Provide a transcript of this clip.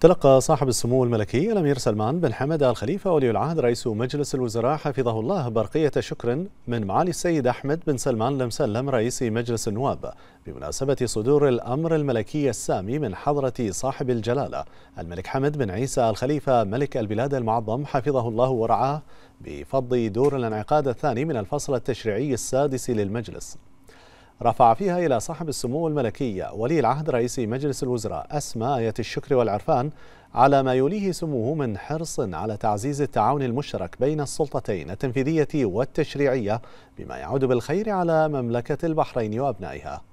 تلقى صاحب السمو الملكي الامير سلمان بن حمد ال خليفه ولي العهد رئيس مجلس الوزراء حفظه الله برقيه شكر من معالي السيد احمد بن سلمان المسلم رئيس مجلس النواب بمناسبه صدور الامر الملكي السامي من حضره صاحب الجلاله الملك حمد بن عيسى الخليفه ملك البلاد المعظم حفظه الله ورعاه بفض دور الانعقاد الثاني من الفصل التشريعي السادس للمجلس رفع فيها إلى صاحب السمو الملكية ولي العهد رئيس مجلس الوزراء أسماء آية الشكر والعرفان على ما يوليه سموه من حرص على تعزيز التعاون المشترك بين السلطتين التنفيذية والتشريعية بما يعود بالخير على مملكة البحرين وأبنائها